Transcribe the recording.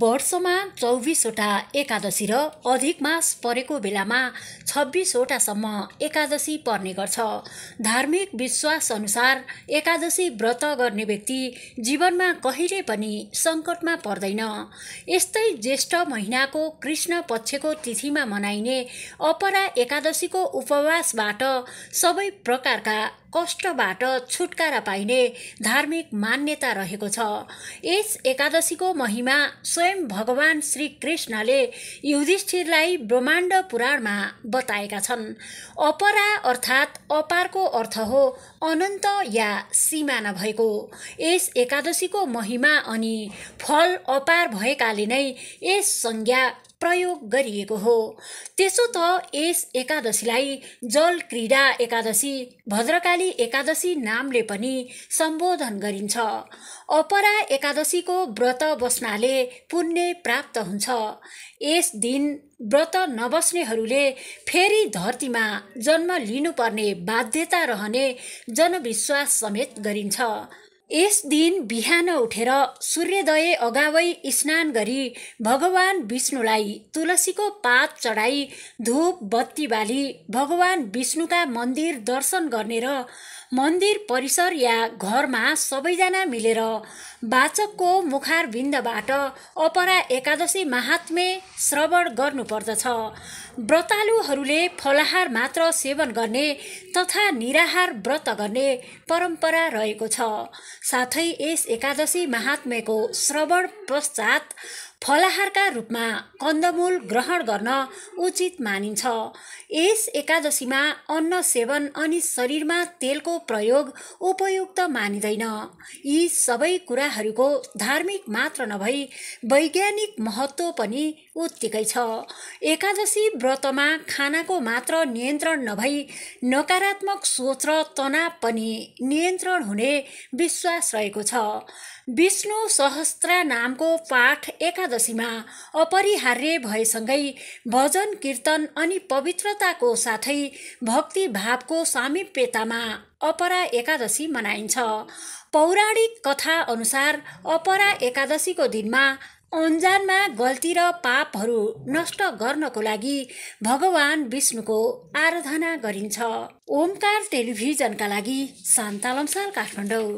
वर्षमा चौबिसवटा एकादशी र अधिक मास परेको बेलामा छब्बिसवटासम्म एकादशी पर्ने गर्छ धार्मिक अनुसार एकादशी व्रत गर्ने व्यक्ति जीवनमा कहिले पनि सङ्कटमा पर्दैन यस्तै ज्येष्ठ महिनाको कृष्ण पक्षको तिथिमा मनाइने अपरा एकादशीको उपवासबाट सबै प्रकारका कष्टबाट छुटकारा पाइने धार्मिक मान्यता रहेको छ यस एकादशीको महिमा स्वयं भगवान श्री कृष्णले युधिष्ठिरलाई ब्रह्माण्ड पुराणमा बताएका छन् अपरा अर्थात् अपारको अर्थ हो अनन्त या सीमा नभएको यस एकादशीको महिमा अनि फल अपार भएकाले नै यस संज्ञा प्रयोग गरिएको हो त्यसो त यस एकादशीलाई जल क्रीडा एकादशी भद्रकाली एकादशी नामले पनि सम्बोधन गरिन्छ अपरा एकादशीको व्रत बस्नाले पुण्य प्राप्त हुन्छ यस दिन व्रत नबस्नेहरूले फेरि धरतीमा जन्म लिनुपर्ने बाध्यता रहने जनविश्वास समेत गरिन्छ यस दिन बिहान उठेर सूर्योदय अगावै स्नान गरी भगवान् विष्णुलाई तुलसीको पात चढाई धूप बत्ती बाली भगवान विष्णुका मन्दिर दर्शन गर्ने र मन्दिर परिसर या घरमा सबैजना मिलेर वाचकको मुखारबिन्दबाट अपरा एकादशी महात्मे श्रवण गर्नुपर्दछ व्रतालुहरूले फलाहार मात्र सेवन गर्ने तथा निराहार व्रत गर्ने परम्परा रहेको छ साथै यस एकादशी महात्म्यको श्रवण पश्चात फलाहारका रूपमा कन्दमूल ग्रहण गर्न उचित मानिन्छ यस एकादशीमा अन्न सेवन अनि शरीरमा तेलको प्रयोग उपयुक्त मानिँदैन यी सबै कुराहरूको धार्मिक मात्र नभई वैज्ञानिक महत्त्व पनि उत्तिकै छ एकादशी व्रतमा खानाको मात्र नियन्त्रण नभई नकारात्मक सोच र तनाव पनि नियन्त्रण हुने विश्वास रहेको छ विष्णु सहस्त्र नामको पाठ एकादशी एकादशीमा अपरिहार्य भएसँगै भजन कीर्तन अनि पवित्रताको साथै भक्ति भावको सामिप्यतामा अपरा एकादशी मनाइन्छ पौराणिक कथा अनुसार अपरा एकादशीको दिनमा अन्जानमा गल्ती र पापहरू नष्ट गर्नको लागि भगवान विष्णुको आराधना गरिन्छ ओमकार टेलिभिजनका लागि शान्ता काठमाडौँ